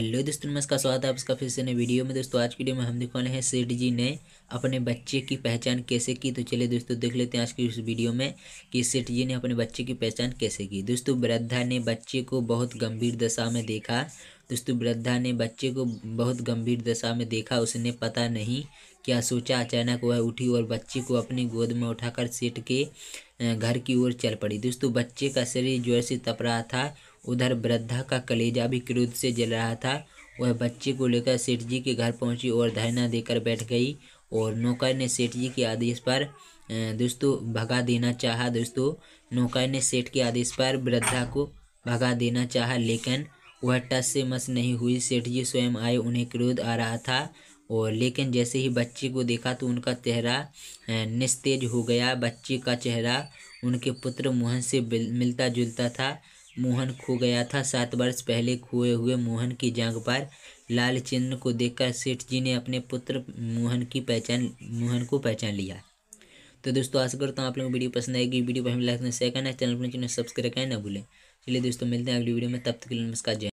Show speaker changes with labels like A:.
A: hello दोस्तों नमस्कार स्वागत है आपका फिर से नए वीडियो में दोस्तों आज की वीडियो में हम दिखाने हैं सेठ जी ने अपने बच्चे की पहचान कैसे की तो चलिए दोस्तों देख लेते हैं आज की इस वीडियो में कि सेठ जी ने अपने बच्चे की पहचान कैसे की दोस्तों वृद्धा ने बच्चे को बहुत गंभीर दशा में देखा दोस्तों वृद्धा ने बच्चे को बहुत गंभीर दशा में देखा उसने पता नहीं क्या सोचा अचानक वह उठी और बच्चे को अपनी गोद में उठाकर सेठ के घर की ओर चल पड़ी दोस्तों बच्चे का शरीर जोर से तप रहा था उधर वृद्धा का कलेजा भी क्रोध से जल रहा था वह बच्चे को लेकर सेठ जी के घर पहुंची और धरना देकर बैठ गई और नौकर ने सेठ जी के आदेश पर दोस्तों भगा देना चाहा दोस्तों नौकर ने सेठ के आदेश पर वृद्धा को भगा देना चाहा लेकिन वह टस से मस नहीं हुई सेठ जी स्वयं आए उन्हें क्रोध आ रहा था और लेकिन जैसे ही बच्चे को देखा तो उनका चेहरा निस्तेज हो गया बच्चे का चेहरा उनके पुत्र मोहन से मिलता जुलता था मोहन खो गया था सात वर्ष पहले खोए हुए मोहन की जांघ पर लाल चिन्ह को देखकर सेठ जी ने अपने पुत्र मोहन की पहचान मोहन को पहचान लिया तो दोस्तों आशा करता हूँ आप लोगों को वीडियो पसंद आएगी वीडियो पर हमें लाइक शेयर करना चैनल पर सब्सक्राइब करें ना भूलें चलिए दोस्तों मिलते हैं अगली वीडियो में तब तक के लिए नमस्कार जय